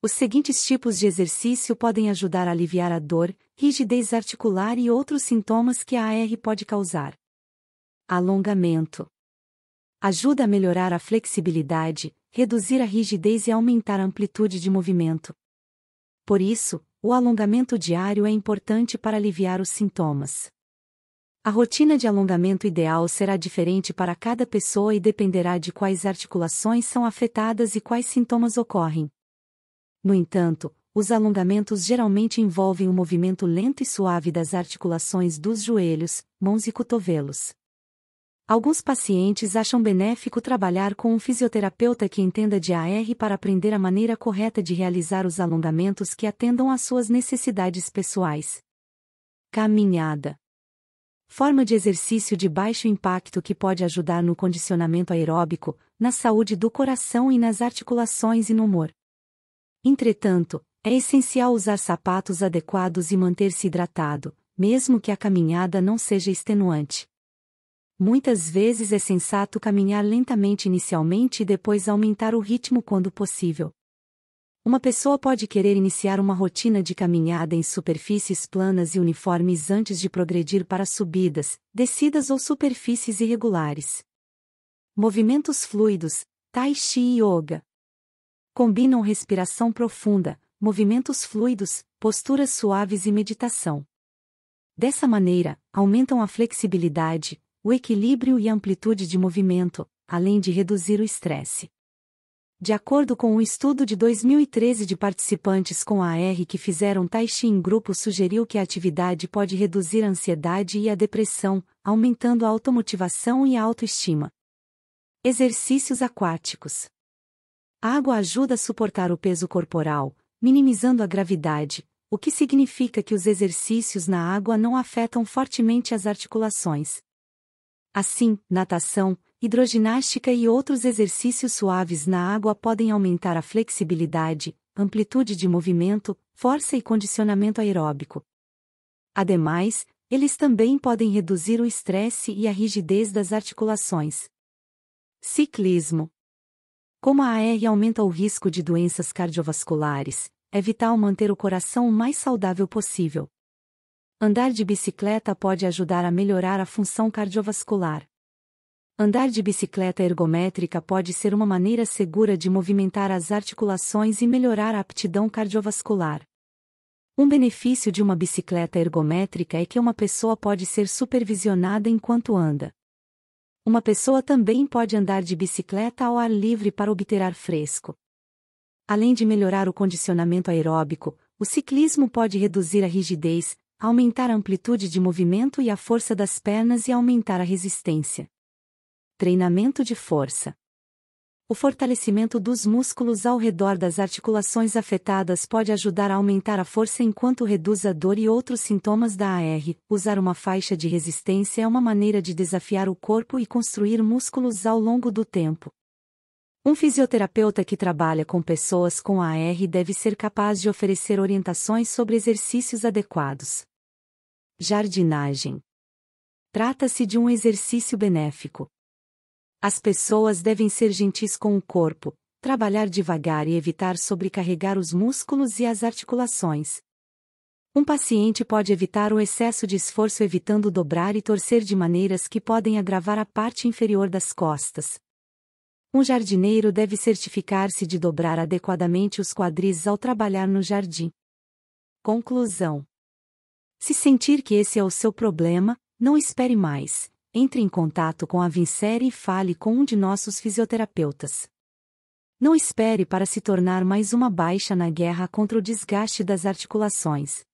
Os seguintes tipos de exercício podem ajudar a aliviar a dor, rigidez articular e outros sintomas que a AR pode causar. Alongamento. Ajuda a melhorar a flexibilidade, reduzir a rigidez e aumentar a amplitude de movimento. Por isso, o alongamento diário é importante para aliviar os sintomas. A rotina de alongamento ideal será diferente para cada pessoa e dependerá de quais articulações são afetadas e quais sintomas ocorrem. No entanto, os alongamentos geralmente envolvem o um movimento lento e suave das articulações dos joelhos, mãos e cotovelos. Alguns pacientes acham benéfico trabalhar com um fisioterapeuta que entenda de AR para aprender a maneira correta de realizar os alongamentos que atendam às suas necessidades pessoais. Caminhada forma de exercício de baixo impacto que pode ajudar no condicionamento aeróbico, na saúde do coração e nas articulações e no humor. Entretanto, é essencial usar sapatos adequados e manter-se hidratado, mesmo que a caminhada não seja extenuante. Muitas vezes é sensato caminhar lentamente inicialmente e depois aumentar o ritmo quando possível. Uma pessoa pode querer iniciar uma rotina de caminhada em superfícies planas e uniformes antes de progredir para subidas, descidas ou superfícies irregulares. Movimentos fluidos, Tai Chi e Yoga, combinam respiração profunda, movimentos fluidos, posturas suaves e meditação. Dessa maneira, aumentam a flexibilidade, o equilíbrio e a amplitude de movimento, além de reduzir o estresse. De acordo com um estudo de 2013 de participantes com AR que fizeram tai chi em grupo sugeriu que a atividade pode reduzir a ansiedade e a depressão, aumentando a automotivação e a autoestima. Exercícios aquáticos. A água ajuda a suportar o peso corporal, minimizando a gravidade, o que significa que os exercícios na água não afetam fortemente as articulações. Assim, natação, hidroginástica e outros exercícios suaves na água podem aumentar a flexibilidade, amplitude de movimento, força e condicionamento aeróbico. Ademais, eles também podem reduzir o estresse e a rigidez das articulações. Ciclismo como a AR aumenta o risco de doenças cardiovasculares, é vital manter o coração o mais saudável possível. Andar de bicicleta pode ajudar a melhorar a função cardiovascular. Andar de bicicleta ergométrica pode ser uma maneira segura de movimentar as articulações e melhorar a aptidão cardiovascular. Um benefício de uma bicicleta ergométrica é que uma pessoa pode ser supervisionada enquanto anda uma pessoa também pode andar de bicicleta ao ar livre para obter ar fresco. Além de melhorar o condicionamento aeróbico, o ciclismo pode reduzir a rigidez, aumentar a amplitude de movimento e a força das pernas e aumentar a resistência. Treinamento de força. O fortalecimento dos músculos ao redor das articulações afetadas pode ajudar a aumentar a força enquanto reduz a dor e outros sintomas da AR. Usar uma faixa de resistência é uma maneira de desafiar o corpo e construir músculos ao longo do tempo. Um fisioterapeuta que trabalha com pessoas com AR deve ser capaz de oferecer orientações sobre exercícios adequados. Jardinagem. Trata-se de um exercício benéfico as pessoas devem ser gentis com o corpo, trabalhar devagar e evitar sobrecarregar os músculos e as articulações. Um paciente pode evitar o excesso de esforço evitando dobrar e torcer de maneiras que podem agravar a parte inferior das costas. Um jardineiro deve certificar-se de dobrar adequadamente os quadris ao trabalhar no jardim. Conclusão: Se sentir que esse é o seu problema, não espere mais entre em contato com a Vincere e fale com um de nossos fisioterapeutas. Não espere para se tornar mais uma baixa na guerra contra o desgaste das articulações.